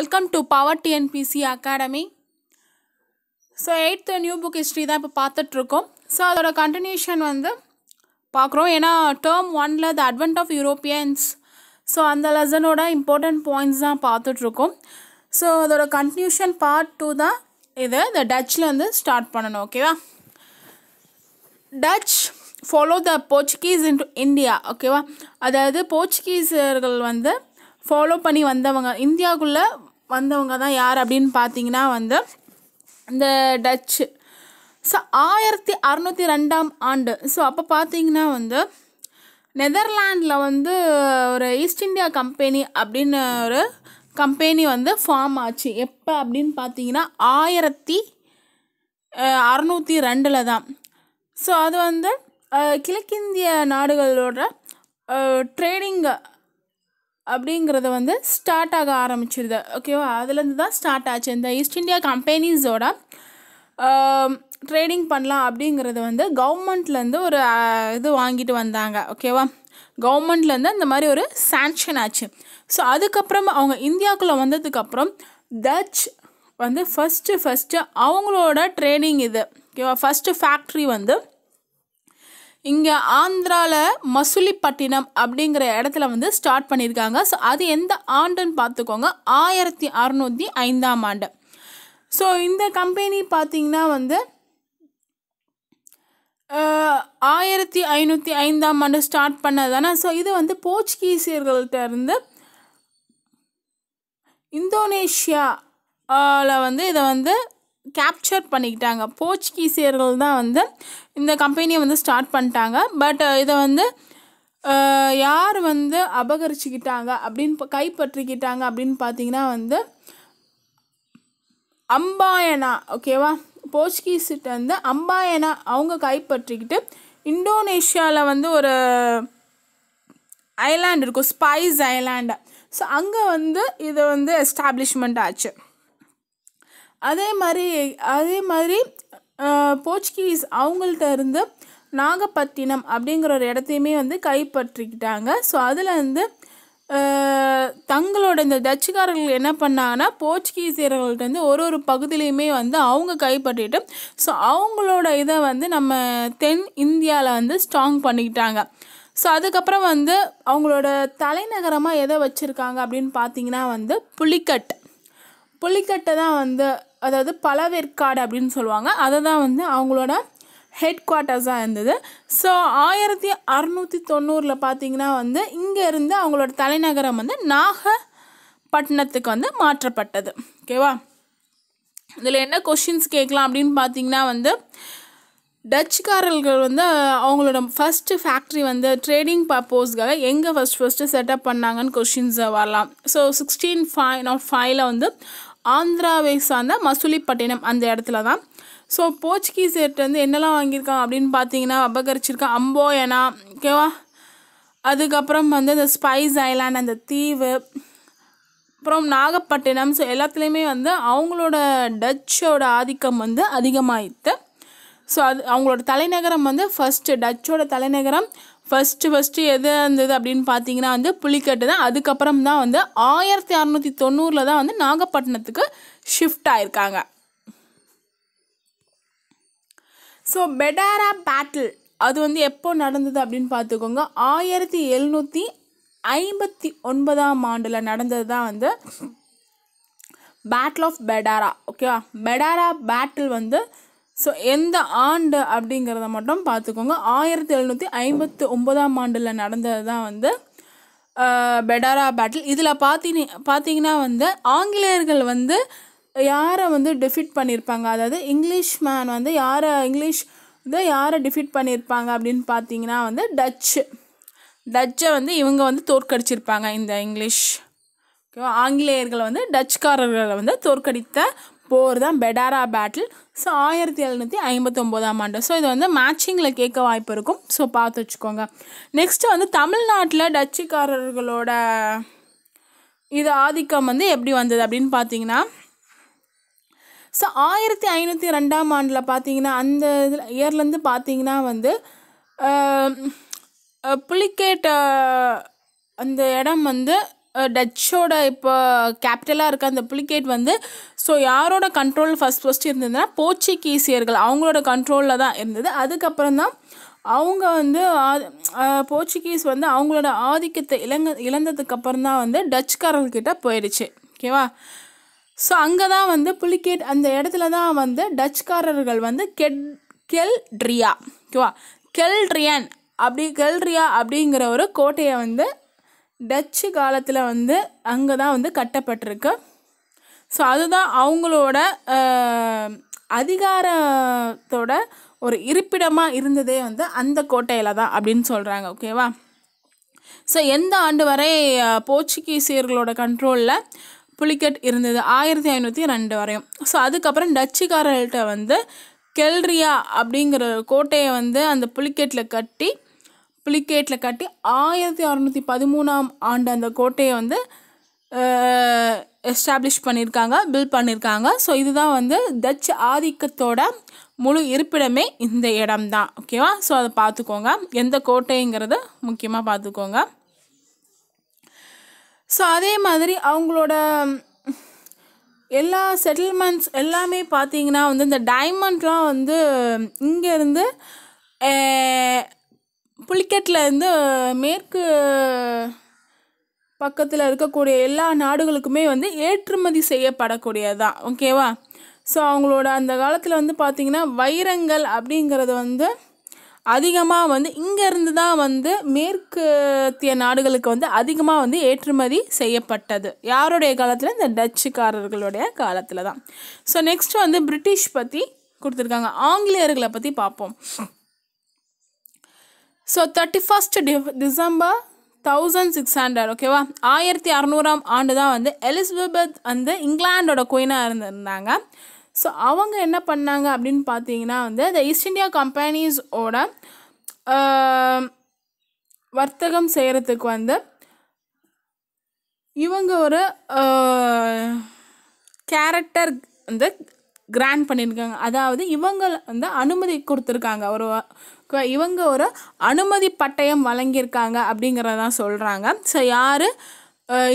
welcome to power TNPSC academy so eighth new book history தான் இப்போ பார்த்துட்ருக்கோம் so அதோட கண்டினியூஷன் வந்து பார்க்குறோம் ஏன்னா டேர்ம் ஒனில் the advent of Europeans so அந்த லெசனோட இம்பார்ட்டண்ட் பாயிண்ட்ஸ் தான் பார்த்துட்ருக்கோம் ஸோ அதோட கண்டினியூஷன் பார்ட் டூ தான் இது இந்த வந்து ஸ்டார்ட் பண்ணணும் ஓகேவா Dutch follow the Portuguese to India ஓகேவா அதாவது போர்ச்சுகீஸர்கள் வந்து ஃபாலோ பண்ணி வந்தவங்க இந்தியாவுக்குள்ளே வந்தவங்க தான் யார் அப்படின்னு பார்த்தீங்கன்னா வந்து இந்த டச்சு ஸோ ஆயிரத்தி அறநூற்றி ரெண்டாம் ஆண்டு ஸோ அப்போ பார்த்தீங்கன்னா வந்து நெதர்லாண்டில் வந்து ஒரு ஈஸ்ட் இந்தியா கம்பெனி அப்படின்னு ஒரு கம்பெனி வந்து ஃபார்ம் ஆச்சு எப்போ அப்படின்னு பார்த்தீங்கன்னா ஆயிரத்தி அறநூற்றி ரெண்டில் தான் ஸோ அது வந்து கிழக்கிந்திய நாடுகளோட ட்ரேடிங்கை அப்படிங்கிறத வந்து ஸ்டார்ட் ஆக ஆரம்பிச்சிருது ஓகேவா அதுலேருந்து தான் ஸ்டார்ட் ஆச்சு இந்த ஈஸ்ட் இந்தியா கம்பெனிஸோட ட்ரேடிங் பண்ணலாம் அப்படிங்கிறது வந்து கவர்மெண்ட்லேருந்து ஒரு இது வாங்கிட்டு வந்தாங்க ஓகேவா கவர்மெண்ட்லேருந்து அந்த மாதிரி ஒரு சாங்ஷன் ஆச்சு ஸோ அதுக்கப்புறம் அவங்க இந்தியாவுக்குள்ளே வந்ததுக்கப்புறம் டச் வந்து ஃபஸ்ட்டு ஃபஸ்ட்டு அவங்களோட ட்ரேடிங் இது ஓகேவா ஃபஸ்ட்டு ஃபேக்ட்ரி வந்து இங்கே ஆந்திராவில் மசூலிப்பட்டினம் அப்படிங்கிற இடத்துல வந்து ஸ்டார்ட் பண்ணியிருக்காங்க ஸோ அது எந்த ஆண்டுன்னு பார்த்துக்கோங்க ஆயிரத்தி அறநூற்றி ஐந்தாம் ஆண்டு ஸோ இந்த கம்பெனி பார்த்திங்கன்னா வந்து ஆயிரத்தி ஐநூற்றி ஐந்தாம் ஆண்டு ஸ்டார்ட் பண்ணது தானே ஸோ இது வந்து போர்ச்சுகீசியர்கள்ட்ட இருந்து இந்தோனேஷியாவில் வந்து இதை வந்து கேப்சர் பண்ணிக்கிட்டாங்க போர்ச்சுகீசியர்கள் தான் வந்து இந்த கம்பெனியை வந்து ஸ்டார்ட் பண்ணிட்டாங்க பட் இதை வந்து யார் வந்து அபகரிச்சுக்கிட்டாங்க அப்படின்னு கைப்பற்றிக்கிட்டாங்க அப்படின்னு பார்த்தீங்கன்னா வந்து அம்பாயனா ஓகேவா போர்ச்சுகீஸ்கிட்ட வந்து அம்பாயனா அவங்க கைப்பற்றிக்கிட்டு இந்தோனேஷியாவில் வந்து ஒரு ஐலாண்டு இருக்கும் ஸ்பைஸ் ஐலாண்டு ஸோ அங்கே வந்து இது வந்து எஸ்டாப்ளிஷ்மெண்ட் ஆச்சு அதே மாதிரி அதே மாதிரி போர்ச்சுகீஸ் அவங்கள்ட்ட இருந்து நாகப்பட்டினம் அப்படிங்கிற ஒரு இடத்தையுமே வந்து கைப்பற்றிக்கிட்டாங்க ஸோ அதில் வந்து தங்களோட இந்த டச்சுக்காரர்கள் என்ன பண்ணாங்கன்னா போர்ச்சுகீசியர்கள்ட்ட வந்து ஒரு ஒரு பகுதியிலையுமே வந்து அவங்க கைப்பற்றிட்டு ஸோ அவங்களோட இதை வந்து நம்ம தென் இந்தியாவில் வந்து ஸ்ட்ராங் பண்ணிக்கிட்டாங்க ஸோ அதுக்கப்புறம் வந்து அவங்களோட தலைநகரமாக எதை வச்சுருக்காங்க அப்படின்னு பார்த்தீங்கன்னா வந்து புலிக்கட் புளிக்கட்டை தான் வந்து அதாவது பலவேற்காடு அப்படின்னு சொல்லுவாங்க அதை தான் வந்து அவங்களோட ஹெட் குவார்ட்டர்ஸாக இருந்தது ஸோ ஆயிரத்தி அறநூற்றி தொண்ணூறில் பார்த்தீங்கன்னா வந்து இங்கேருந்து அவங்களோட தலைநகரம் வந்து நாகப்பட்டினத்துக்கு வந்து மாற்றப்பட்டது ஓகேவா இதில் என்ன கொஷின்ஸ் கேட்கலாம் அப்படின்னு பார்த்தீங்கன்னா வந்து டச்சுக்காரர்கள் வந்து அவங்களோட ஃபஸ்ட்டு ஃபேக்ட்ரி வந்து ட்ரேடிங் பர்போஸ்க்காக எங்கே ஃபஸ்ட் ஃபஸ்ட்டு செட்டப் பண்ணாங்கன்னு கொஷின்ஸை வரலாம் ஸோ சிக்ஸ்டீன் ஃபைவ் நாட் ஃபைவ்ல வந்து ஆந்திராவை சார்ந்த மசூலிப்பட்டினம் அந்த இடத்துல தான் ஸோ போர்ச்சுகீஸர்கிட்ட வந்து என்னெல்லாம் வாங்கியிருக்காங்க அப்படின்னு பார்த்தீங்கன்னா அபகரிச்சிருக்கா அம்போயனா ஓகேவா அதுக்கப்புறம் வந்து அந்த ஸ்பைஸ் ஐலாண்ட் அந்த தீவு அப்புறம் நாகப்பட்டினம் ஸோ எல்லாத்துலேயுமே வந்து அவங்களோட டச்சோட ஆதிக்கம் வந்து அதிகமாயிட்டு ஸோ அது அவங்களோட தலைநகரம் வந்து ஃபஸ்ட்டு டச்சோட தலைநகரம் ஃபஸ்ட்டு ஃபஸ்ட்டு எது இருந்தது அப்படின்னு பார்த்தீங்கன்னா வந்து புலிக்கட்டு தான் அதுக்கப்புறம் தான் வந்து ஆயிரத்தி அறநூற்றி தொண்ணூறில் தான் வந்து நாகப்பட்டினத்துக்கு ஷிஃப்ட் ஆயிருக்காங்க ஸோ பெடாரா பேட்டில் அது வந்து எப்போ நடந்தது அப்படின்னு பார்த்துக்கோங்க ஆயிரத்தி எழுநூற்றி ஐம்பத்தி ஒன்பதாம் ஆண்டில் நடந்தது தான் வந்து பேட்டில் ஆஃப் பெடாரா ஓகேவா பெடாரா பேட்டில் வந்து ஸோ எந்த ஆண்டு அப்படிங்கிறத மட்டும் பார்த்துக்கோங்க ஆயிரத்தி எழுநூற்றி ஐம்பத்து ஒன்பதாம் ஆண்டில் நடந்தது தான் வந்து பெடாரா பேட்டில் இதில் பார்த்தீங்க பார்த்தீங்கன்னா வந்து ஆங்கிலேயர்கள் வந்து யாரை வந்து டிஃபிட் பண்ணியிருப்பாங்க அதாவது இங்கிலீஷ் மேன் வந்து யாரை இங்கிலீஷ் வந்து யாரை டிஃபிட் பண்ணியிருப்பாங்க அப்படின்னு பார்த்தீங்கன்னா வந்து டச்சு டச்சை வந்து இவங்க வந்து தோற்கடிச்சிருப்பாங்க இந்த இங்கிலீஷ் ஓகேவா ஆங்கிலேயர்களை வந்து டச்சுக்காரர்களை வந்து தோற்கடித்த போர் தான் பெடாரா பேட்டில் ஸோ ஆயிரத்தி எழுநூற்றி ஐம்பத்தொம்போதாம் ஆண்டு ஸோ இது வந்து மேட்சிங்கில் கேட்க வாய்ப்பு இருக்கும் ஸோ பார்த்து வச்சுக்கோங்க நெக்ஸ்ட்டு வந்து தமிழ்நாட்டில் டச்சுக்காரர்களோட இது ஆதிக்கம் வந்து எப்படி வந்தது அப்படின்னு பார்த்தீங்கன்னா ஸோ ஆயிரத்தி ஐநூற்றி ரெண்டாம் ஆண்டில் பார்த்தீங்கன்னா அந்த இதில் இயர்லேருந்து பார்த்தீங்கன்னா வந்து புலிகேட் அந்த இடம் வந்து டச்சோட இப்போ கேபிட்டலாக இருக்க அந்த புலிகேட் வந்து ஸோ யாரோட கண்ட்ரோல் ஃபஸ்ட் ஃபஸ்ட் இருந்ததுன்னா போர்ச்சுகீசியர்கள் அவங்களோட கண்ட்ரோலில் தான் இருந்தது அதுக்கப்புறம் தான் அவங்க வந்து போர்ச்சுகீஸ் வந்து அவங்களோட ஆதிக்கத்தை இழங்க இழந்ததுக்கப்புறம் தான் வந்து டச்சுக்காரர்கிட்ட போயிடுச்சு ஓகேவா ஸோ அங்கே தான் வந்து புலிகேட் அந்த இடத்துல தான் வந்து டச்சுக்காரர்கள் வந்து கெட் கெல்ட்ரியா ஓகேவா கெல்ட்ரியன் அப்படி கெல்ட்ரியா அப்படிங்கிற ஒரு கோட்டையை வந்து டச்சு காலத்தில் வந்து அங்கே தான் வந்து கட்டப்பட்டிருக்கு ஸோ அதுதான் அவங்களோட அதிகாரத்தோட ஒரு இருப்பிடமாக இருந்ததே வந்து அந்த கோட்டையில் தான் அப்படின்னு சொல்கிறாங்க ஓகேவா ஸோ எந்த ஆண்டு வரை போர்ச்சுகீசியர்களோட கண்ட்ரோலில் புலிக்கெட் இருந்தது ஆயிரத்தி ஐநூற்றி ரெண்டு வரையும் ஸோ அதுக்கப்புறம் டச்சுக்காரர்கள்ட்ட வந்து கெல்ரியா அப்படிங்கிற கோட்டையை வந்து அந்த புலிக்கெட்டில் கட்டி பிளிக்கேட்டில் கட்டி ஆயிரத்தி அறநூற்றி பதிமூணாம் ஆண்டு அந்த கோட்டையை வந்து எஸ்டாப்ளிஷ் பண்ணியிருக்காங்க பில் பண்ணியிருக்காங்க ஸோ இதுதான் வந்து டச் ஆதிக்கத்தோட முழு இருப்பிடமே இந்த இடம் தான் ஓகேவா ஸோ அதை பார்த்துக்கோங்க எந்த கோட்டைங்கிறத முக்கியமாக பார்த்துக்கோங்க ஸோ அதே மாதிரி அவங்களோட எல்லா செட்டில்மெண்ட்ஸ் எல்லாமே பார்த்தீங்கன்னா வந்து இந்த டைமண்ட்லாம் வந்து இங்கேருந்து இருந்து மேற்கு பக்கத்தில் இருக்கக்கூடிய எல்லா நாடுகளுக்குமே வந்து ஏற்றுமதி செய்யப்படக்கூடியதான் ஓகேவா ஸோ அவங்களோட அந்த காலத்தில் வந்து பார்த்திங்கன்னா வைரங்கள் அப்படிங்கிறது வந்து அதிகமாக வந்து இங்கேருந்து தான் வந்து மேற்கத்திய நாடுகளுக்கு வந்து அதிகமாக வந்து ஏற்றுமதி செய்யப்பட்டது யாருடைய காலத்தில் இந்த டச்சுக்காரர்களுடைய காலத்தில் தான் ஸோ நெக்ஸ்ட் வந்து பிரிட்டிஷ் பற்றி கொடுத்துருக்காங்க ஆங்கிலேயர்களை பற்றி பார்ப்போம் ஸோ தேர்ட்டி ஃபஸ்ட் டி டிசம்பர் தௌசண்ட் சிக்ஸ் ஹண்ட்ரட் ஓகேவா ஆயிரத்தி அறநூறாம் ஆண்டு தான் வந்து எலிசபெத் வந்து இங்கிலாண்டோட குயினாக இருந்திருந்தாங்க ஸோ அவங்க என்ன பண்ணாங்க அப்படின்னு பார்த்தீங்கன்னா வந்து இந்த ஈஸ்ட் இந்தியா கம்பெனிஸோட வர்த்தகம் செய்கிறதுக்கு வந்து இவங்க ஒரு கேரக்டர் வந்து கிராண்ட் பண்ணியிருக்காங்க அதாவது இவங்க வந்து அனுமதி கொடுத்துருக்காங்க ஒரு இவங்க ஒரு அனுமதி பட்டயம் வழங்கியிருக்காங்க அப்படிங்கிறதான் சொல்கிறாங்க ஸோ யார்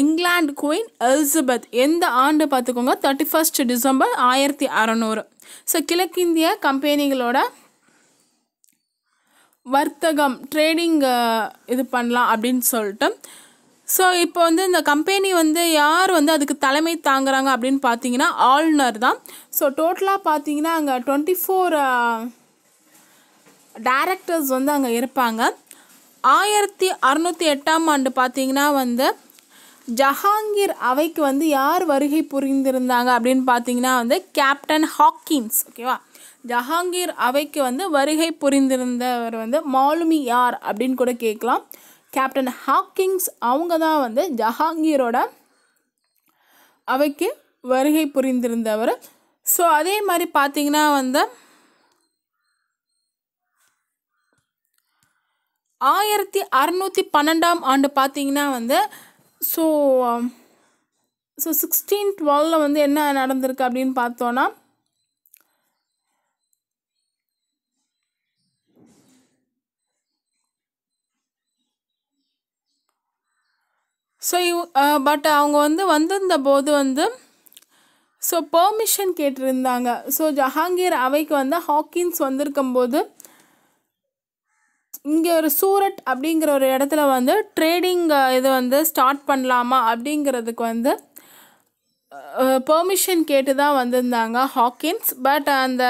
இங்கிலாந்து குயின் எலிசபெத் எந்த ஆண்டு பார்த்துக்கோங்க தேர்ட்டி ஃபஸ்ட் டிசம்பர் ஆயிரத்தி அறநூறு ஸோ கிழக்கிந்திய கம்பெனிகளோட வர்த்தகம் ட்ரேடிங் இது பண்ணலாம் அப்படின்னு சொல்லிட்டு ஸோ இப்போ வந்து இந்த கம்பெனி வந்து யார் வந்து அதுக்கு தலைமை தாங்குறாங்க அப்படின்னு பார்த்தீங்கன்னா ஆளுநர் தான் ஸோ டோட்டலாக பார்த்தீங்கன்னா அங்கே டுவெண்ட்டி ஃபோர் டேரக்டர்ஸ் வந்து அங்கே இருப்பாங்க ஆயிரத்தி அறுநூற்றி எட்டாம் ஆண்டு பார்த்திங்கன்னா வந்து ஜஹாங்கீர் அவைக்கு வந்து யார் வருகை புரிந்திருந்தாங்க அப்படின்னு பார்த்தீங்கன்னா வந்து கேப்டன் ஹாக்கின்ஸ் ஓகேவா ஜஹாங்கீர் அவைக்கு வந்து வருகை புரிந்திருந்தவர் வந்து மாலுமி யார் அப்படின்னு கூட கேட்கலாம் கேப்டன் ஹாக்கிங்ஸ் அவங்க தான் வந்து ஜஹாங்கீரோட அவைக்கு வருகை புரிந்திருந்தவர் ஸோ அதே மாதிரி பார்த்திங்கன்னா வந்து ஆயிரத்தி அறநூற்றி பன்னெண்டாம் ஆண்டு பார்த்தீங்கன்னா வந்து ஸோ ஸோ சிக்ஸ்டீன் டுவெலில் வந்து என்ன நடந்திருக்கு அப்படின்னு பார்த்தோன்னா ஸோ இவ் பட் uh, அவங்க வந்து வந்திருந்த போது வந்து ஸோ பெர்மிஷன் கேட்டிருந்தாங்க ஸோ ஜஹாங்கீர் அவைக்கு வந்து ஹாக்கின்ஸ் வந்திருக்கும்போது இங்கே ஒரு சூரட் அப்படிங்கிற ஒரு இடத்துல வந்து ட்ரேடிங் இது வந்து ஸ்டார்ட் பண்ணலாமா அப்படிங்கிறதுக்கு வந்து பெர்மிஷன் கேட்டு தான் வந்திருந்தாங்க ஹாக்கின்ஸ் பட் அந்த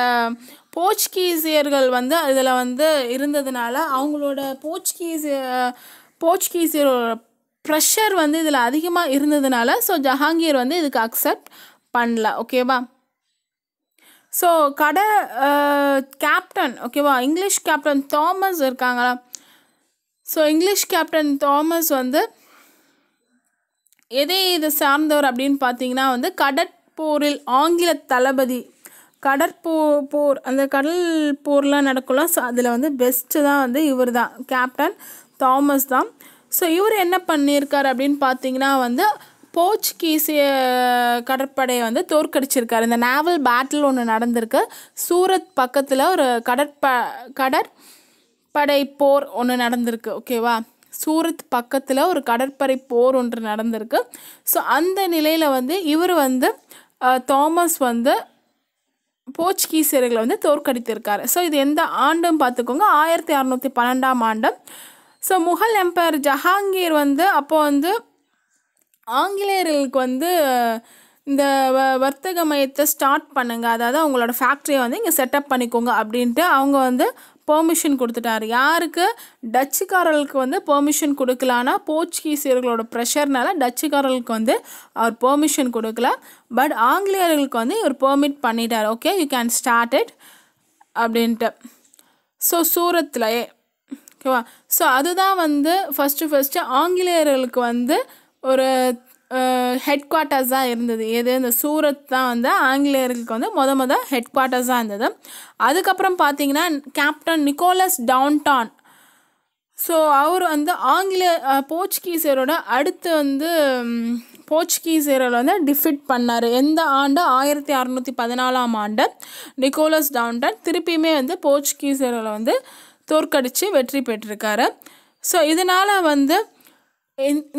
போர்ச்சுகீசியர்கள் வந்து அதில் வந்து இருந்ததுனால அவங்களோட போர்ச்சுகீஸ் போர்ச்சுகீசியரோட ப்ரெஷர் வந்து இதில் அதிகமாக இருந்ததுனால ஸோ ஜஹாங்கீர் வந்து இதுக்கு அக்செப்ட் பண்ணல ஓகேவா ஸோ கடை கேப்டன் ஓகேவா இங்கிலீஷ் கேப்டன் தாமஸ் இருக்காங்களா ஸோ இங்கிலீஷ் கேப்டன் தாமஸ் வந்து எதை இதை சார்ந்தவர் அப்படின்னு பார்த்தீங்கன்னா வந்து கடற்போரில் ஆங்கில தளபதி கடற்போ போர் அந்த கடல் போர்லாம் நடக்கலாம் ஸோ அதில் வந்து பெஸ்ட்டு தான் வந்து இவர் தான் கேப்டன் தாமஸ் தான் ஸோ இவர் என்ன பண்ணியிருக்கார் அப்படின்னு பார்த்தீங்கன்னா வந்து போர்ச்சுகீஸிய கடற்படையை வந்து தோற்கடிச்சிருக்கார் இந்த நாவல் பேட்டில் ஒன்று நடந்திருக்கு சூரத் பக்கத்தில் ஒரு கடற்ப கடற்படை போர் ஒன்று நடந்திருக்கு ஓகேவா சூரத் பக்கத்தில் ஒரு கடற்படை போர் ஒன்று நடந்திருக்கு ஸோ அந்த நிலையில் வந்து இவர் வந்து தாமஸ் வந்து போர்ச்சுகீசியர்களை வந்து தோற்கடித்திருக்காரு ஸோ இது எந்த ஆண்டும் பார்த்துக்கோங்க ஆயிரத்தி அறநூற்றி பன்னெண்டாம் ஆண்டு ஸோ முகல் எம்பையர் ஜஹாங்கீர் வந்து அப்போது வந்து ஆங்கிலேயர்களுக்கு வந்து இந்த வ வர்த்தக மையத்தை ஸ்டார்ட் பண்ணுங்கள் அதாவது அவங்களோட ஃபேக்ட்ரியை வந்து இங்கே செட்டப் பண்ணிக்கோங்க அப்படின்ட்டு அவங்க வந்து பெர்மிஷன் கொடுத்துட்டாரு யாருக்கு டச்சுக்காரர்களுக்கு வந்து பெர்மிஷன் கொடுக்கலானா போர்ச்சுகீசியர்களோட ப்ரெஷர்னால டச்சுக்காரர்களுக்கு வந்து அவர் பெர்மிஷன் கொடுக்கல பட் ஆங்கிலேயர்களுக்கு வந்து இவர் பெர்மிட் பண்ணிட்டார் okay you can start it அப்படின்ட்டு ஸோ சூரத்தில் ஓகேவா ஸோ அதுதான் வந்து ஃபஸ்ட்டு ஃபஸ்ட்டு ஆங்கிலேயர்களுக்கு வந்து ஒரு ஹெட் குவார்ட்டர்ஸாக இருந்தது எது இந்த சூரத் தான் வந்து ஆங்கிலேயர்களுக்கு வந்து மொத மொதல் ஹெட் குவார்ட்டர்ஸாக இருந்தது அதுக்கப்புறம் பார்த்தீங்கன்னா கேப்டன் நிக்கோலஸ் டவுன்டான் ஸோ அவர் வந்து ஆங்கிலே போர்ச்சுகீசியரோட அடுத்து வந்து போர்ச்சுகீசியர்கள் வந்து டிஃபிட் பண்ணார் எந்த ஆண்டு ஆயிரத்தி அறநூற்றி பதினாலாம் ஆண்டு நிக்கோலஸ் டவுன்டன் திருப்பியுமே வந்து போர்ச்சுகீசியர்களை வந்து தோற்கடித்து வெற்றி பெற்றிருக்காரு ஸோ இதனால் வந்து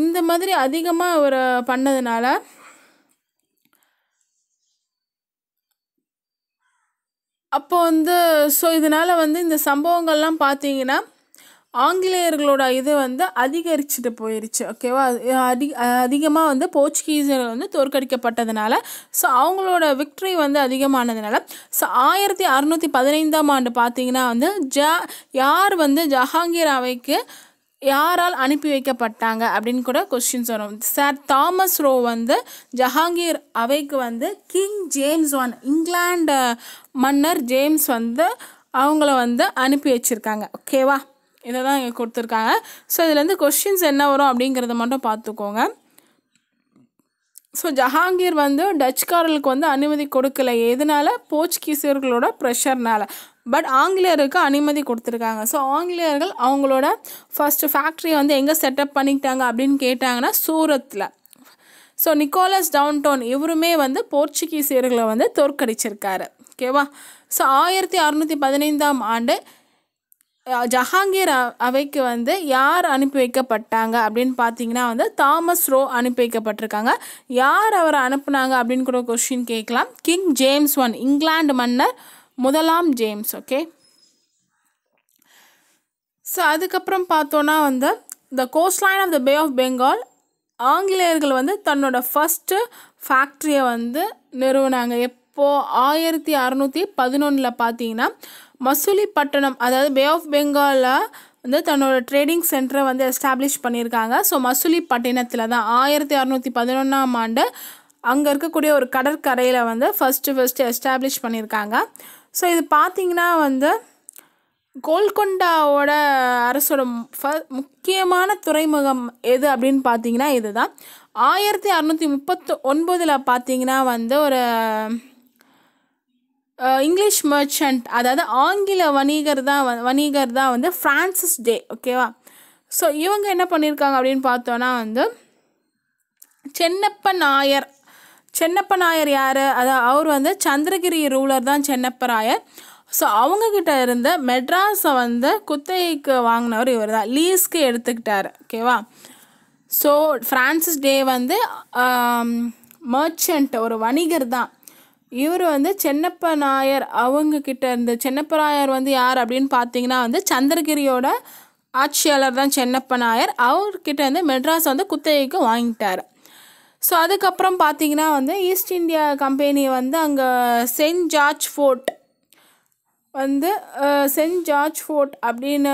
இந்த மாதிரி அதிகமாக அவர் பண்ணதுனால அப்போ வந்து ஸோ இதனால் வந்து இந்த சம்பவங்கள்லாம் பார்த்தீங்கன்னா ஆங்கிலேயர்களோட இது வந்து அதிகரிச்சுட்டு போயிடுச்சு ஓகேவா அதி அதிகமாக வந்து போர்ச்சுகீஸர்கள் வந்து தோற்கடிக்கப்பட்டதுனால ஸோ அவங்களோட விக்ட்ரி வந்து அதிகமானதுனால ஸோ ஆயிரத்தி அறுநூற்றி பதினைந்தாம் ஆண்டு பார்த்தீங்கன்னா வந்து ஜா யார் வந்து ஜஹாங்கீர் அவைக்கு யாரால் அனுப்பி வைக்கப்பட்டாங்க அப்படின்னு கூட கொஸ்டின்ஸ் வரும் சார் தாமஸ் ரோ வந்து ஜஹாங்கீர் அவைக்கு வந்து கிங் ஜேம்ஸ் ஒன் இங்கிலாண்டு மன்னர் ஜேம்ஸ் வந்து அவங்கள வந்து அனுப்பி வச்சுருக்காங்க ஓகேவா இதை தான் இங்கே கொடுத்துருக்காங்க ஸோ இதுலேருந்து கொஷின்ஸ் என்ன வரும் அப்படிங்கிறத மட்டும் பார்த்துக்கோங்க ஸோ ஜஹாங்கீர் வந்து டச்சுக்காரர்களுக்கு வந்து அனுமதி கொடுக்கல எதனால போர்ச்சுகீசியர்களோட ப்ரெஷர்னால பட் ஆங்கிலேயருக்கு அனுமதி கொடுத்துருக்காங்க ஸோ ஆங்கிலேயர்கள் அவங்களோட ஃபஸ்ட்டு ஃபேக்ட்ரியை வந்து எங்கே செட்டப் பண்ணிக்கிட்டாங்க அப்படின்னு கேட்டாங்கன்னா சூரத்தில் ஸோ நிக்கோலஸ் டவுன்டோன் இவருமே வந்து போர்ச்சுகீசியர்களை வந்து தோற்கடிச்சிருக்காரு ஓகேவா ஸோ ஆயிரத்தி அறுநூற்றி பதினைந்தாம் ஆண்டு ஜஹாங்கீர் அவைக்கு வந்து யார் அனுப்பி வைக்கப்பட்டாங்க அப்படின்னு பார்த்தீங்கன்னா வந்து தாமஸ் ரோ அனுப்பி வைக்கப்பட்டிருக்காங்க யார் அவரை அனுப்புனாங்க அப்படின்னு கூட கொஷின் கேட்கலாம் கிங் ஜேம்ஸ் ஒன் இங்கிலாந்து மன்னர் முதலாம் ஜேம்ஸ் ஓகே ஸோ அதுக்கப்புறம் பார்த்தோன்னா வந்து the coastline of the Bay of Bengal ஆங்கிலேயர்கள் வந்து தன்னோட ஃபஸ்ட்டு ஃபேக்ட்ரியை வந்து நிறுவனாங்க எப்போது ஆயிரத்தி அறநூற்றி பதினொன்றில் பார்த்தீங்கன்னா பட்டணம் அதாவது பே ஆஃப் பெங்காலில் வந்து தன்னோட ட்ரேடிங் சென்டரை வந்து எஸ்டாப்ளிஷ் பண்ணியிருக்காங்க ஸோ மசூலிப்பட்டினத்தில் தான் ஆயிரத்தி அறநூற்றி பதினொன்றாம் ஆண்டு அங்கே இருக்கக்கூடிய ஒரு கடற்கரையில் வந்து ஃபஸ்ட்டு ஃபஸ்ட்டு எஸ்டாப்ளிஷ் பண்ணியிருக்காங்க ஸோ இது பார்த்திங்கன்னா வந்து கோல்கொண்டாவோட அரசோட ஃப முக்கியமான துறைமுகம் எது அப்படின்னு பார்த்தீங்கன்னா இது தான் ஆயிரத்தி அறநூற்றி முப்பத்து ஒன்பதில் பார்த்தீங்கன்னா வந்து ஒரு இங்கிலீஷ் மர்ச்சன்ட் அதாவது ஆங்கில வணிகர் தான் வணிகர் தான் வந்து ஃப்ரான்சிஸ் டே ஓகேவா ஸோ இவங்க என்ன பண்ணியிருக்காங்க அப்படின்னு பார்த்தோன்னா வந்து சென்னப்ப நாயர் சென்னப்ப நாயர் யார் அதாவது அவர் வந்து சந்திரகிரி ரூலர் தான் சென்னப்பராயர் ஸோ அவங்கக்கிட்ட இருந்த மெட்ராஸை வந்து குத்தகைக்கு வாங்கினவர் இவர் தான் லீஸ்க்கு எடுத்துக்கிட்டார் ஓகேவா ஸோ ஃப்ரான்சிஸ் டே வந்து மர்ச்சன்ட் ஒரு வணிகர் தான் இவர் வந்து சென்னப்ப நாயர் அவங்கக்கிட்ட இருந்து சென்னப்ப நாயர் வந்து யார் அப்படின்னு பார்த்தீங்கன்னா வந்து சந்திரகிரியோட ஆட்சியாளர் தான் சென்னப்ப நாயர் அவர்கிட்ட வந்து மெட்ராஸ் வந்து குத்தகைக்கு வாங்கிட்டார் ஸோ அதுக்கப்புறம் பார்த்தீங்கன்னா வந்து ஈஸ்ட் இந்தியா கம்பெனி வந்து அங்கே சென்ட் ஜார்ஜ் ஃபோர்ட் வந்து சென்ட் ஜார்ஜ் ஃபோர்ட் அப்படின்னு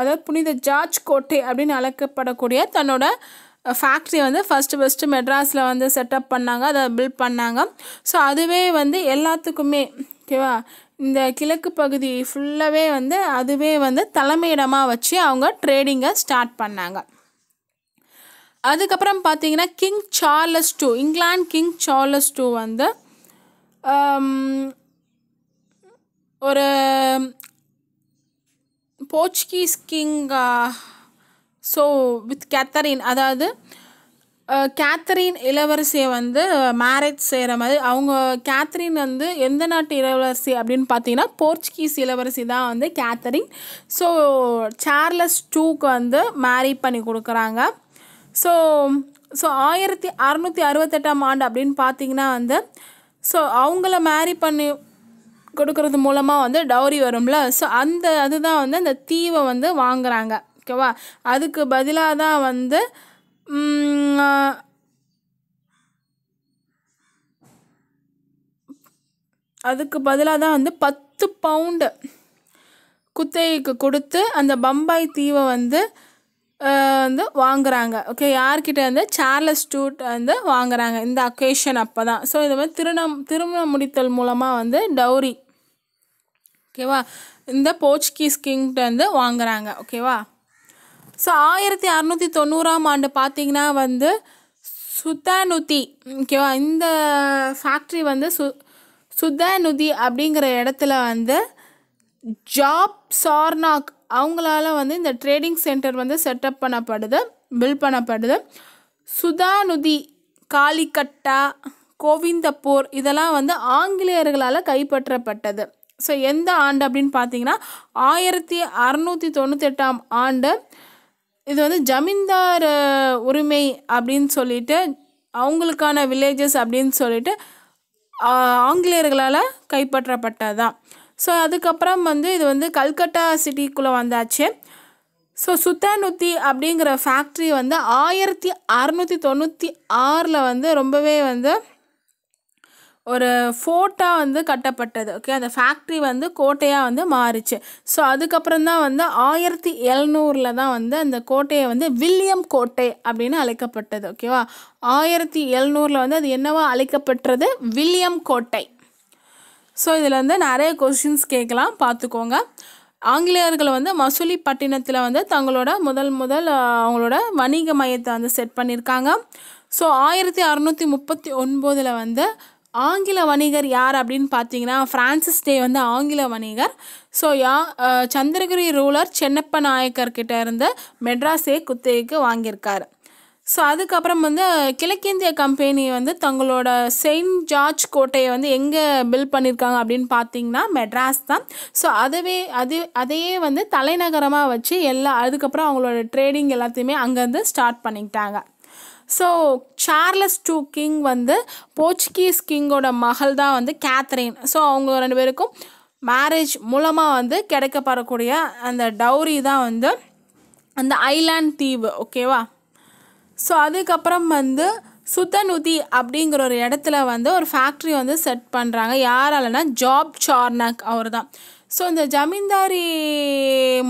அதாவது புனித ஜார்ஜ் கோட்டை அப்படின்னு அழைக்கப்படக்கூடிய தன்னோட ஃபேக்ட்ரி வந்து ஃபஸ்ட்டு ஃபஸ்ட்டு மெட்ராஸில் வந்து செட்டப் பண்ணாங்க அதை பில்ட் பண்ணாங்க ஸோ அதுவே வந்து எல்லாத்துக்குமே ஓகேவா இந்த கிழக்கு பகுதி ஃபுல்லாகவே வந்து அதுவே வந்து தலைமையிடமாக வச்சு அவங்க ட்ரேடிங்கை ஸ்டார்ட் பண்ணாங்க அதுக்கப்புறம் பார்த்தீங்கன்னா king Charles two England king Charles two வந்து ஒரு Portuguese king so with Catherine அதாவது கேத்தரின் இளவரசியை வந்து மேரேஜ் செய்கிற மாதிரி அவங்க கேத்தரின் வந்து எந்த நாட்டு இளவரசி அப்படின்னு பார்த்தீங்கன்னா போர்ச்சுகீஸ் இளவரசி தான் வந்து கேத்தரின் ஸோ சார்லஸ் டூக்கு வந்து மேரி பண்ணி கொடுக்குறாங்க ஸோ ஸோ ஆயிரத்தி அறநூற்றி அறுபத்தெட்டாம் ஆண்டு அப்படின்னு பார்த்தீங்கன்னா வந்து ஸோ அவங்கள மேரி பண்ணி கொடுக்கறது மூலமாக வந்து டவுரி வரும்ல ஸோ அந்த அதுதான் வந்து அந்த தீவை வந்து வாங்குறாங்க ஓகேவா அதுக்கு பதிலாக தான் வந்து அதுக்கு பதிலாக தான் வந்து பத்து பவுண்டு குத்தகைக்கு கொடுத்து அந்த பம்பாய் தீவை வந்து வந்து வாங்குறாங்க ஓகே யார்கிட்ட வந்து சார்லஸ் ஸ்டூட் வந்து வாங்குறாங்க இந்த அக்கேஷன் அப்போ தான் ஸோ இது மாதிரி திருணம் திருமணம் முடித்தல் மூலமாக வந்து டௌரி ஓகேவா இந்த போர்ச்சுகீஸ் கிங்கிட்ட வந்து வாங்குறாங்க ஓகேவா ஸோ ஆயிரத்தி அறநூற்றி தொண்ணூறாம் ஆண்டு பார்த்திங்கன்னா வந்து சுத்தானுதி ஓகேவா இந்த ஃபேக்ட்ரி வந்து சு சுத்தானுதி அப்படிங்கிற இடத்துல வந்து ஜாப் சார்னாக் அவங்களால வந்து இந்த ட்ரேடிங் சென்டர் வந்து செட்டப் பண்ணப்படுது பில் பண்ணப்படுது சுதாநுதி காலிக்கட்டா கோவிந்தப்பூர் இதெல்லாம் வந்து ஆங்கிலேயர்களால் கைப்பற்றப்பட்டது ஸோ எந்த ஆண்டு அப்படின்னு பார்த்தீங்கன்னா ஆயிரத்தி அறநூற்றி தொண்ணூத்தெட்டாம் ஆண்டு இது வந்து ஜமீன்தார் உரிமை அப்படின்னு சொல்லிட்டு அவங்களுக்கான வில்லேஜஸ் அப்படின்னு சொல்லிட்டு ஆங்கிலேயர்களால் கைப்பற்றப்பட்டதான் ஸோ அதுக்கப்புறம் வந்து இது வந்து கல்கட்டா சிட்டிக்குள்ளே வந்தாச்சு ஸோ சுத்தானுத்தி அப்படிங்கிற ஃபேக்ட்ரி வந்து ஆயிரத்தி அறநூற்றி தொண்ணூற்றி ஆறில் வந்து ரொம்பவே வந்து ஒரு ஃபோர்ட்டாக வந்து கட்டப்பட்டது ஓகே அந்த ஃபேக்ட்ரி வந்து கோட்டையாக வந்து மாறிச்சு ஸோ அதுக்கப்புறந்தான் வந்து ஆயிரத்தி எழுநூறில் தான் வந்து அந்த கோட்டையை வந்து வில்லியம் கோட்டை அப்படின்னு அழைக்கப்பட்டது ஓகேவா ஆயிரத்தி எழுநூறில் வந்து அது என்னவோ அழைக்கப்பட்டது வில்லியம் கோட்டை ஸோ இதில் வந்து நிறைய கொஷின்ஸ் கேட்கலாம் பார்த்துக்கோங்க ஆங்கிலேயர்கள் வந்து மசூலி பட்டினத்தில் வந்து தங்களோட முதல் முதல் அவங்களோட வணிக மையத்தை வந்து செட் பண்ணியிருக்காங்க ஸோ ஆயிரத்தி அறநூற்றி முப்பத்தி ஒன்பதில் வந்து ஆங்கில வணிகர் யார் அப்படின்னு பார்த்தீங்கன்னா ஃப்ரான்சிஸ் டே வந்து ஆங்கில வணிகர் so yeah Chandragiri ruler Chennappa நாயக்கர்கிட்ட இருந்து மெட்ராஸே குத்தகைக்கு வாங்கியிருக்காரு ஸோ அதுக்கப்புறம் வந்து கிழக்கிந்திய கம்பெனி வந்து தங்களோட செயின்ட் ஜார்ஜ் கோட்டையை வந்து எங்கே பில்ட் பண்ணியிருக்காங்க அப்படின்னு பார்த்தீங்கன்னா மெட்ராஸ் தான் ஸோ அதுவே அது அதையே வந்து தலைநகரமாக வச்சு எல்லா அதுக்கப்புறம் அவங்களோட ட்ரேடிங் எல்லாத்தையுமே அங்கேருந்து ஸ்டார்ட் பண்ணிக்கிட்டாங்க ஸோ சார்லஸ் டூ கிங் வந்து போர்ச்சுகீஸ் கிங்கோட மகள் தான் வந்து கேத்ரின் ஸோ அவங்க ரெண்டு பேருக்கும் மேரேஜ் மூலமாக வந்து கிடைக்கப்படக்கூடிய அந்த டவுரி தான் வந்து அந்த ஐலாண்ட் தீவு ஓகேவா ஸோ அதுக்கப்புறம் வந்து சுத்தநுதி அப்படிங்கிற ஒரு இடத்துல வந்து ஒரு ஃபேக்ட்ரி வந்து செட் பண்ணுறாங்க யாராலனா ஜாப் சார்னாக் அவர் தான் ஸோ இந்த ஜமீன்தாரி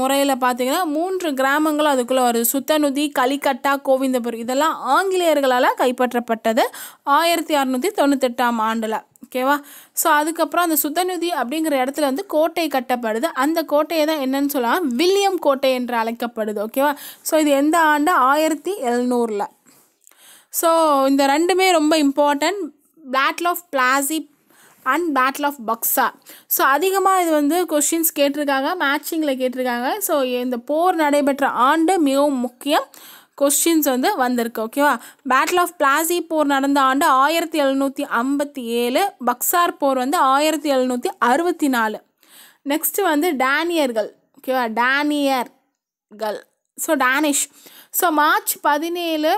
முறையில் பார்த்திங்கன்னா மூன்று கிராமங்களும் அதுக்குள்ளே வருது சுத்தநுதி கலிக்கட்டா கோவிந்தபுரி இதெல்லாம் ஆங்கிலேயர்களால் கைப்பற்றப்பட்டது ஆயிரத்தி அறநூற்றி தொண்ணூத்தெட்டாம் ஆண்டில் ஓகேவா ஸோ அதுக்கப்புறம் அந்த சுத்தநிதி அப்படிங்கிற இடத்துல வந்து கோட்டை கட்டப்படுது அந்த கோட்டையை தான் என்னன்னு சொல்லலாம் வில்லியம் கோட்டை என்று அழைக்கப்படுது ஓகேவா ஸோ இது எந்த ஆண்டு ஆயிரத்தி எழுநூறில் ஸோ இந்த ரெண்டுமே ரொம்ப important battle of Plassey and battle of Buxar so அதிகமாக இது வந்து கொஷின்ஸ் கேட்டிருக்காங்க மேட்சிங்கில் கேட்டிருக்காங்க ஸோ இந்த போர் நடைபெற்ற ஆண்டு மிகவும் முக்கியம் கொஸ்டின்ஸ் வந்து வந்திருக்கு ஓகேவா பேட்டில் ஆஃப் பிளாசி போர் நடந்த ஆண்டு ஆயிரத்தி எழுநூற்றி ஐம்பத்தி ஏழு பக்சார் போர் வந்து ஆயிரத்தி எழுநூற்றி அறுபத்தி நாலு நெக்ஸ்ட்டு வந்து டேனியர்கள் ஓகேவா டேனியர்கள் ஸோ டேனிஷ் ஸோ மார்ச் பதினேழு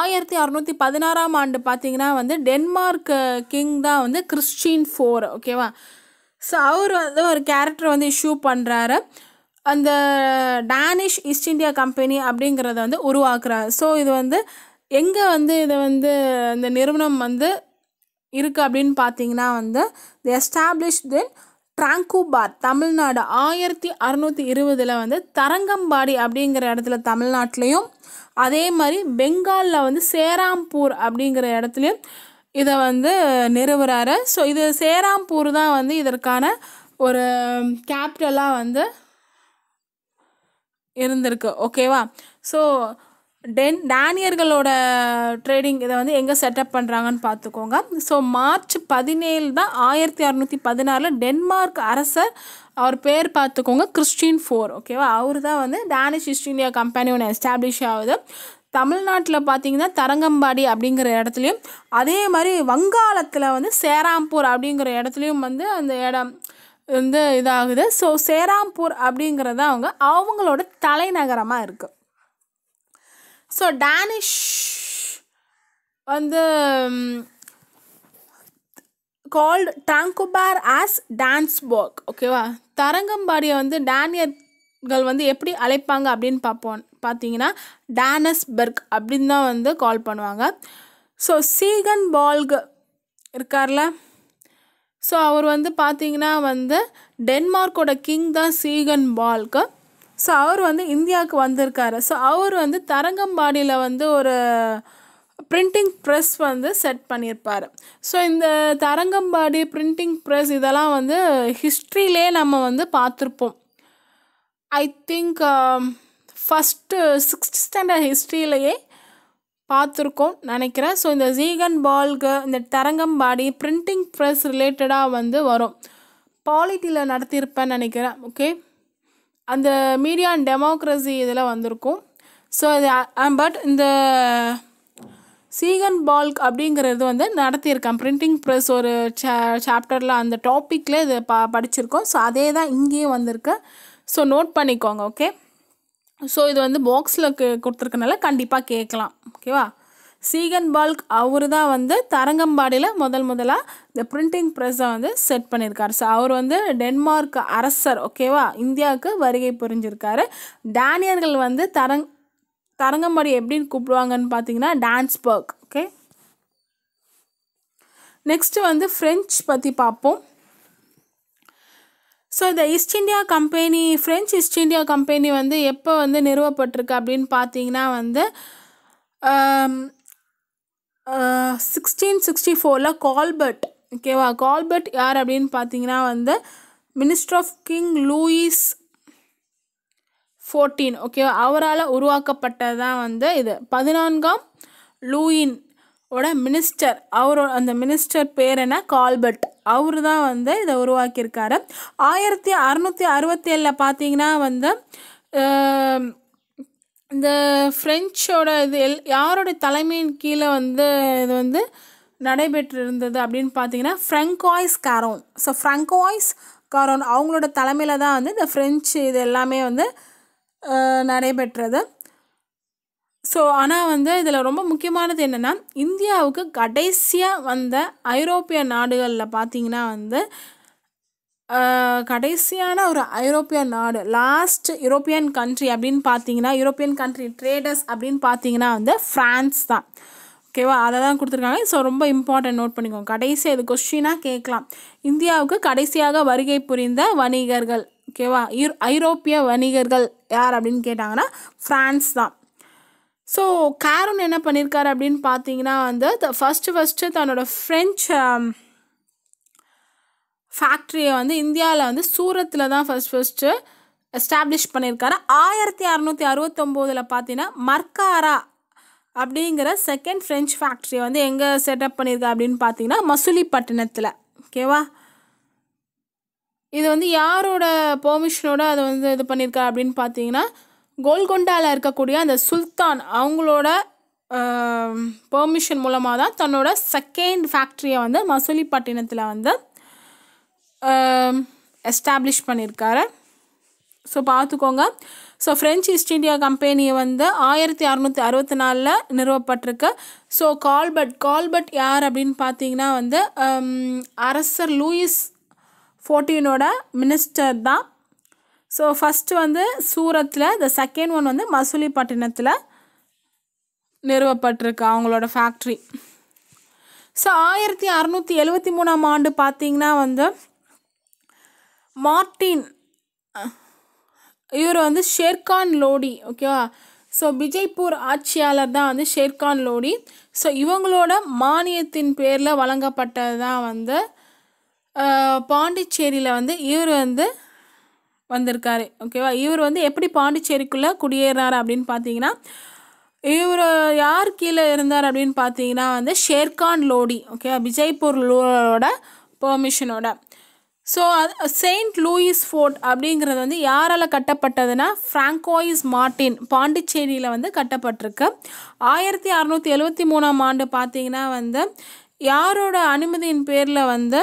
ஆயிரத்தி அறநூற்றி பதினாறாம் ஆண்டு பார்த்திங்கன்னா வந்து டென்மார்க் கிங் தான் வந்து கிறிஸ்டின் ஃபோர் ஓகேவா ஸோ அவர் வந்து ஒரு கேரக்டர் வந்து இஷ்யூ பண்ணுறாரு அந்த டேனிஷ் ஈஸ்ட் இந்தியா கம்பெனி அப்படிங்கிறத வந்து உருவாக்குறார் ஸோ இது வந்து எங்கே வந்து இதை வந்து இந்த நிறுவனம் வந்து இருக்குது அப்படின்னு பார்த்தீங்கன்னா வந்து தி எஸ்டாப்ளிஷ்ட் தென் ட்ராங்கூபார் தமிழ்நாடு ஆயிரத்தி அறநூற்றி இருபதில் வந்து தரங்கம்பாடி அப்படிங்கிற இடத்துல தமிழ்நாட்டிலையும் அதே மாதிரி பெங்காலில் வந்து சேராம்பூர் அப்படிங்கிற இடத்துலையும் இதை வந்து நிறுவுறாரு ஸோ இது சேராம்பூர் தான் வந்து இதற்கான ஒரு கேபிட்டலாக வந்து இருந்திருக்கு ஓகேவா ஸோ டென் டேனியர்களோட ட்ரேடிங் இதை வந்து எங்கே செட்டப் பண்ணுறாங்கன்னு பார்த்துக்கோங்க ஸோ மார்ச் பதினேழு தான் ஆயிரத்தி அறநூற்றி பதினாறில் டென்மார்க் அரசர் அவர் பேர் பார்த்துக்கோங்க கிறிஸ்டின் ஃபோர் ஓகேவா அவர் தான் வந்து டேனிஷ் ஈஸ்ட் இந்தியா கம்பெனி ஒன்று எஸ்டாப்ளிஷ் ஆகுது தமிழ்நாட்டில் பார்த்தீங்கன்னா தரங்கம்பாடி அப்படிங்கிற இடத்துலையும் அதே மாதிரி வங்காளத்தில் வந்து சேராம்பூர் அப்படிங்கிற இடத்துலையும் வந்து அந்த இடம் வந்து இதாகுது ஸோ சேராம்பூர் அப்படிங்கிறது அவங்க அவங்களோட தலைநகரமாக இருக்குது ஸோ டேனிஷ் வந்து கால்டு ட்ராங்குபார் ஆஸ் டான்ஸ்பர்க் ஓகேவா தரங்கம்பாடியை வந்து டேனியர்கள் வந்து எப்படி அழைப்பாங்க அப்படின்னு பார்ப்போம் பார்த்தீங்கன்னா டேனஸ்பர்க் அப்படின்னு தான் வந்து கால் பண்ணுவாங்க ஸோ சீகன் பால்கு இருக்கார்ல ஸோ அவர் வந்து பார்த்திங்கன்னா வந்து டென்மார்க்கோட கிங் தான் சீகன் பால்க்கு ஸோ அவர் வந்து இந்தியாவுக்கு வந்திருக்காரு ஸோ அவர் வந்து தரங்கம்பாடியில் வந்து ஒரு பிரிண்டிங் ப்ரெஸ் வந்து செட் பண்ணியிருப்பார் ஸோ இந்த தரங்கம்பாடி பிரிண்டிங் ப்ரெஸ் இதெல்லாம் வந்து ஹிஸ்ட்ரியிலே நம்ம வந்து பார்த்துருப்போம் I think first sixth standard ஹிஸ்ட்ரியிலேயே பார்த்துருக்கோம் நினைக்கிறேன் ஸோ இந்த ஜீகன் பால்கு இந்த தரங்கம்பாடி பிரிண்டிங் ப்ரெஸ் ரிலேட்டடாக வந்து வரும் பாலிட்டியில் நடத்தியிருப்பேன்னு நினைக்கிறேன் ஓகே அந்த மீடியா அண்ட் டெமோக்ரஸி இதில் வந்திருக்கும் ஸோ இது பட் இந்த சீகன் பால்க் அப்படிங்கிறது வந்து நடத்தியிருக்கேன் பிரிண்டிங் ப்ரெஸ் ஒரு சே சாப்டரில் அந்த டாப்பிக்கில் இது பா படிச்சிருக்கோம் ஸோ அதே தான் இங்கேயும் வந்திருக்கு ஸோ நோட் பண்ணிக்கோங்க ஓகே ஸோ இது வந்து பாக்ஸில் கொடுத்துருக்கனால கண்டிப்பாக கேட்கலாம் ஓகேவா சீகன் பால்க் அவர் தான் வந்து தரங்கம்பாடியில் முதல் முதலாக இந்த பிரிண்டிங் ப்ரெஸ்ஸை வந்து செட் பண்ணியிருக்காரு ஸோ அவர் வந்து டென்மார்க் அரசர் ஓகேவா இந்தியாவுக்கு வருகை புரிஞ்சிருக்காரு டேனியர்கள் வந்து தரங் தரங்கம்பாடி எப்படின்னு கூப்பிடுவாங்கன்னு பார்த்தீங்கன்னா டான்ஸ்பர்க் ஓகே நெக்ஸ்ட்டு வந்து ஃப்ரெஞ்ச் பற்றி பார்ப்போம் ஸோ இந்த East India company French East India company வந்து எப்போ வந்து நிறுவப்பட்டிருக்கு அப்படின்னு பார்த்தீங்கன்னா வந்து சிக்ஸ்டீன் சிக்ஸ்டி ஃபோரில் கால்பர்ட் ஓகேவா கால்பர்ட் யார் அப்படின்னு பார்த்தீங்கன்னா வந்து minister of king Louis fourteen ஓகேவா அவரால் உருவாக்கப்பட்டது தான் வந்து இது பதினான்காம் லூயின் ஓட மினிஸ்டர் அவரோட அந்த மினிஸ்டர் பேர் என்ன கால்பர்ட் அவர் தான் வந்து இதை உருவாக்கியிருக்காரு ஆயிரத்தி அறநூற்றி அறுபத்தி ஏழில் பார்த்தீங்கன்னா வந்து இந்த ஃப்ரெஞ்சோட இது எல் யாரோட தலைமையின் கீழே வந்து இது வந்து நடைபெற்று இருந்தது அப்படின்னு பார்த்தீங்கன்னா ஃப்ரங்காய்ஸ் காரோன் ஸோ ஃப்ரங்காய்ஸ் காரோன் அவங்களோட தலைமையில் தான் வந்து இந்த ஃப்ரெஞ்சு இது எல்லாமே வந்து நடைபெற்றது ஸோ ஆனால் வந்து இதில் ரொம்ப முக்கியமானது என்னென்னா இந்தியாவுக்கு கடைசியாக வந்த ஐரோப்பிய நாடுகளில் பார்த்திங்கன்னா வந்து கடைசியான ஒரு ஐரோப்பிய நாடு லாஸ்ட் யூரோப்பியன் கண்ட்ரி அப்படின்னு பார்த்தீங்கன்னா யூரோப்பியன் கண்ட்ரி ட்ரேடர்ஸ் அப்படின்னு பார்த்தீங்கன்னா வந்து ஃப்ரான்ஸ் தான் ஓகேவா அதை தான் கொடுத்துருக்காங்க ஸோ ரொம்ப இம்பார்ட்டன்ட் நோட் பண்ணிக்கோங்க கடைசியாக இது கொஸ்டினாக கேட்கலாம் இந்தியாவுக்கு கடைசியாக வருகை புரிந்த வணிகர்கள் ஓகேவா ஐரோப்பிய வணிகர்கள் யார் அப்படின்னு கேட்டாங்கன்னா ஃப்ரான்ஸ் தான் ஸோ காரன் என்ன பண்ணியிருக்காரு அப்படின்னு பார்த்தீங்கன்னா um, வந்து த ஃபஸ்ட்டு ஃபஸ்ட்டு தன்னோட ஃப்ரெஞ்ச் ஃபேக்ட்ரியை வந்து இந்தியாவில் வந்து சூரத்தில் தான் ஃபஸ்ட் ஃபஸ்ட்டு எஸ்டாப்ளிஷ் பண்ணியிருக்காரு ஆயிரத்தி அறநூற்றி அறுபத்தொம்போதில் பார்த்தீங்கன்னா மர்காரா அப்படிங்கிற செகண்ட் ஃப்ரெஞ்ச் ஃபேக்ட்ரியை வந்து எங்கே செட்டப் பண்ணியிருக்கா அப்படின்னு பார்த்தீங்கன்னா மசூலிப்பட்டினத்தில் ஓகேவா இது வந்து யாரோட பெர்மிஷனோட அதை வந்து இது பண்ணியிருக்கா அப்படின்னு பார்த்தீங்கன்னா கோல்கொண்டாவில் இருக்கக்கூடிய அந்த சுல்தான் அவங்களோட பெர்மிஷன் மூலமாக தான் தன்னோட செகண்ட் ஃபேக்ட்ரியை வந்து மசூலிப்பட்டினத்தில் வந்து எஸ்டாப்ளிஷ் பண்ணியிருக்காரு ஸோ பார்த்துக்கோங்க ஸோ ஃப்ரெஞ்ச் ஈஸ்ட் இந்தியா கம்பெனியை வந்து ஆயிரத்தி அறநூற்றி அறுபத்தி நாலில் நிறுவப்பட்டிருக்கு ஸோ கால்பட் கால்பட் யார் அப்படின்னு பார்த்தீங்கன்னா வந்து அரசர் லூயிஸ் ஃபோர்டீனோட மினிஸ்டர் தான் ஸோ ஃபஸ்ட்டு வந்து சூரத்தில் த செகண்ட் ஒன் வந்து மசூலிப்பட்டினத்தில் நிறுவப்பட்டிருக்கு அவங்களோட ஃபேக்ட்ரி ஸோ ஆயிரத்தி அறநூற்றி எழுபத்தி மூணாம் ஆண்டு பார்த்திங்கன்னா வந்து மார்டின் இவர் வந்து ஷேர்கான் லோடி ஓகேவா ஸோ விஜய்பூர் ஆட்சியாளர் தான் வந்து ஷேர்கான் லோடி ஸோ இவங்களோட மானியத்தின் பேரில் வழங்கப்பட்டது தான் வந்து பாண்டிச்சேரியில் வந்து இவர் வந்து வந்திருக்காரு ஓகேவா இவர் வந்து எப்படி பாண்டிச்சேரிக்குள்ளே குடியேறினார் அப்படின்னு பார்த்தீங்கன்னா இவர் யார் கீழே இருந்தார் அப்படின்னு பார்த்தீங்கன்னா வந்து ஷேர்கான் லோடி ஓகே விஜய்பூர் லோட பெர்மிஷனோட ஸோ அது செயின்ட் லூயிஸ் ஃபோர்ட் அப்படிங்கிறது வந்து யாரால் கட்டப்பட்டதுன்னா ஃப்ராங்கோயிஸ் மார்ட்டின் பாண்டிச்சேரியில் வந்து கட்டப்பட்டிருக்கு ஆயிரத்தி அறநூற்றி எழுவத்தி மூணாம் ஆண்டு பார்த்தீங்கன்னா வந்து யாரோட அனுமதியின் பேரில் வந்து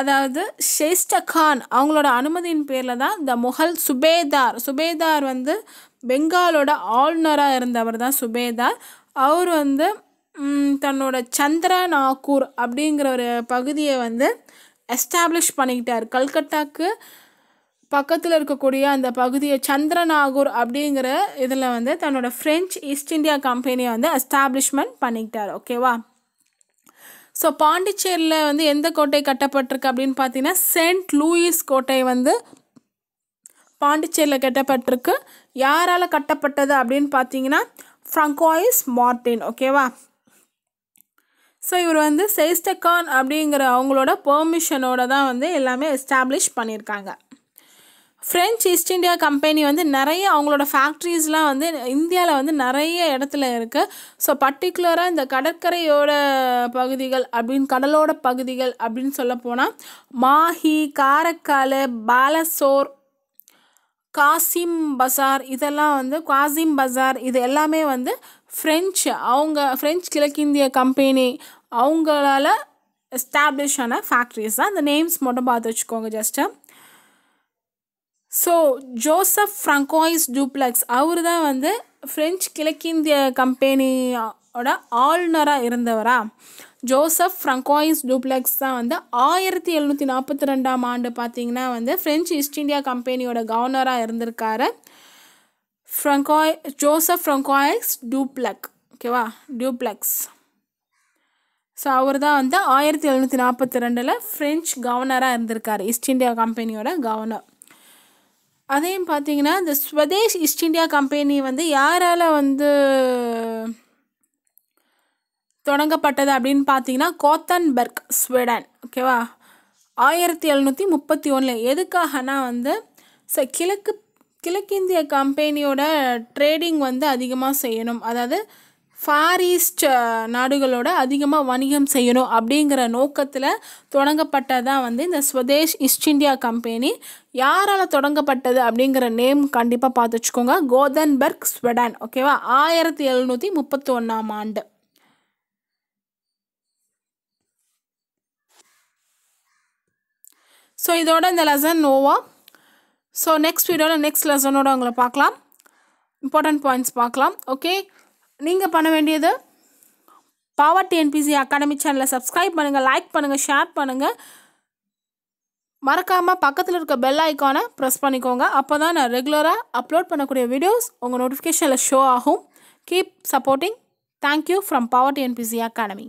அதாவது ஷேஸ்ட கான் அவங்களோட அனுமதியின் பேரில் தான் இந்த முகல் சுபேதார் சுபேதார் வந்து பெங்காலோட ஆளுநராக இருந்தவர் தான் சுபேதார் அவர் வந்து தன்னோட சந்திர நாகூர் அப்படிங்கிற ஒரு பகுதியை வந்து எஸ்டாப்ளிஷ் பண்ணிக்கிட்டார் கல்கட்டாக்கு பக்கத்தில் இருக்கக்கூடிய அந்த பகுதியை சந்திரநாகூர் அப்படிங்கிற இதில் வந்து தன்னோட ஃப்ரெஞ்ச் ஈஸ்ட் இந்தியா கம்பெனியை வந்து எஸ்டாப்ளிஷ்மெண்ட் பண்ணிக்கிட்டார் ஓகேவா ஸோ பாண்டிச்சேரியில் வந்து எந்த கோட்டை கட்டப்பட்டிருக்கு அப்படின்னு பார்த்தீங்கன்னா சென்ட் லூயிஸ் கோட்டை வந்து பாண்டிச்சேரியில் கட்டப்பட்டிருக்கு யாரால் கட்டப்பட்டது அப்படின்னு பார்த்தீங்கன்னா ஃப்ரங்கோயிஸ் மார்டின் ஓகேவா ஸோ இவர் வந்து செய்ஸ்டகான் அப்படிங்கிற அவங்களோட பெர்மிஷனோட தான் வந்து எல்லாமே எஸ்டாப்ளிஷ் பண்ணியிருக்காங்க ஃப்ரெஞ்ச் ஈஸ்ட் இந்தியா கம்பெனி வந்து நிறைய அவங்களோட ஃபேக்ட்ரிஸ்லாம் வந்து இந்தியாவில் வந்து நிறைய இடத்துல இருக்குது ஸோ பர்டிகுலராக இந்த கடற்கரையோட பகுதிகள் அப்படின்னு கடலோட பகுதிகள் அப்படின்னு சொல்ல போனால் மாஹி காரைக்கால் பாலசோர் காசிம் பசார் இதெல்லாம் வந்து காசிம் பசார் இது எல்லாமே வந்து ஃப்ரெஞ்சு அவங்க ஃப்ரெஞ்ச் கிழக்கிந்திய கம்பெனி அவங்களால எஸ்டாப்ளிஷ் ஆன ஃபேக்ட்ரிஸ் தான் இந்த நேம்ஸ் மட்டும் பார்த்து வச்சுக்கோங்க just so Joseph François Dupleix அவர் தான் வந்து ஃப்ரெஞ்ச் கிழக்கிந்திய கம்பெனியோட ஆளுநராக இருந்தவரா ஜோசப் ஃப்ரங்கோயிஸ் டூப்ளெக்ஸ் தான் வந்து ஆயிரத்தி எழுநூற்றி நாற்பத்தி ரெண்டாம் ஆண்டு பார்த்திங்கன்னா வந்து ஃப்ரெஞ்ச் ஈஸ்ட் இந்தியா கம்பெனியோட கவர்னராக இருந்திருக்காரு ஃப்ரங்கோய் ஜோசப் ஃப்ரங்கோயிஸ் டூப்ளக் ஓகேவா டூப்ளெக்ஸ் ஸோ அவர் தான் வந்து ஆயிரத்தி எழுநூற்றி நாற்பத்தி ரெண்டில் ஃப்ரெஞ்ச் கவர்னராக இருந்திருக்காரு ஈஸ்ட் இந்தியா கம்பெனியோட கவர்னர் அதையும் பார்த்தீங்கன்னா இந்த ஸ்வதேஷ் ஈஸ்ட் இந்தியா கம்பெனி வந்து யாரால் வந்து தொடங்கப்பட்டது அப்படின்னு பார்த்தீங்கன்னா கோத்தன்பர்க் ஸ்வீடன் ஓகேவா ஆயிரத்தி எழுநூற்றி முப்பத்தி ஒன்றில் எதுக்காகனா வந்து ச கிழக்கு கிழக்கிந்திய கம்பெனியோட ட்ரேடிங் வந்து அதிகமாக செய்யணும் அதாவது ஃபார் ஈஸ்ட் uh, நாடுகளோட அதிகமாக வணிகம் செய்யணும் அப்படிங்கிற நோக்கத்தில் தொடங்கப்பட்டதான் வந்து இந்த ஸ்வதேஷ் ஈஸ்ட் இந்தியா கம்பெனி யாரால் தொடங்கப்பட்டது அப்படிங்கிற நேம் கண்டிப்பாக பார்த்து வச்சுக்கோங்க கோதன்பர்க் ஸ்வெடன் ஓகேவா ஆயிரத்தி எழுநூற்றி முப்பத்தி ஒன்றாம் ஆண்டு ஸோ இதோட இந்த லெசன் நோவா ஸோ நெக்ஸ்ட் வீடியோவில் நெக்ஸ்ட் லெசனோட உங்களை பார்க்கலாம் இம்பார்ட்டன்ட் பாயிண்ட்ஸ் பார்க்கலாம் ஓகே நீங்கள் பண்ண வேண்டியது பவர் டிஎன்பிசி அகாடமி சேனலை சப்ஸ்கிரைப் பண்ணுங்கள் லைக் பண்ணுங்கள் ஷேர் பண்ணுங்கள் மறக்காமல் பக்கத்தில் இருக்க பெல் ஐக்கானை ப்ரெஸ் பண்ணிக்கோங்க அப்போ தான் நான் ரெகுலராக அப்லோட் பண்ணக்கூடிய வீடியோஸ் உங்கள் நோட்டிஃபிகேஷனில் ஷோ ஆகும் keep supporting thank you from power TNPSC academy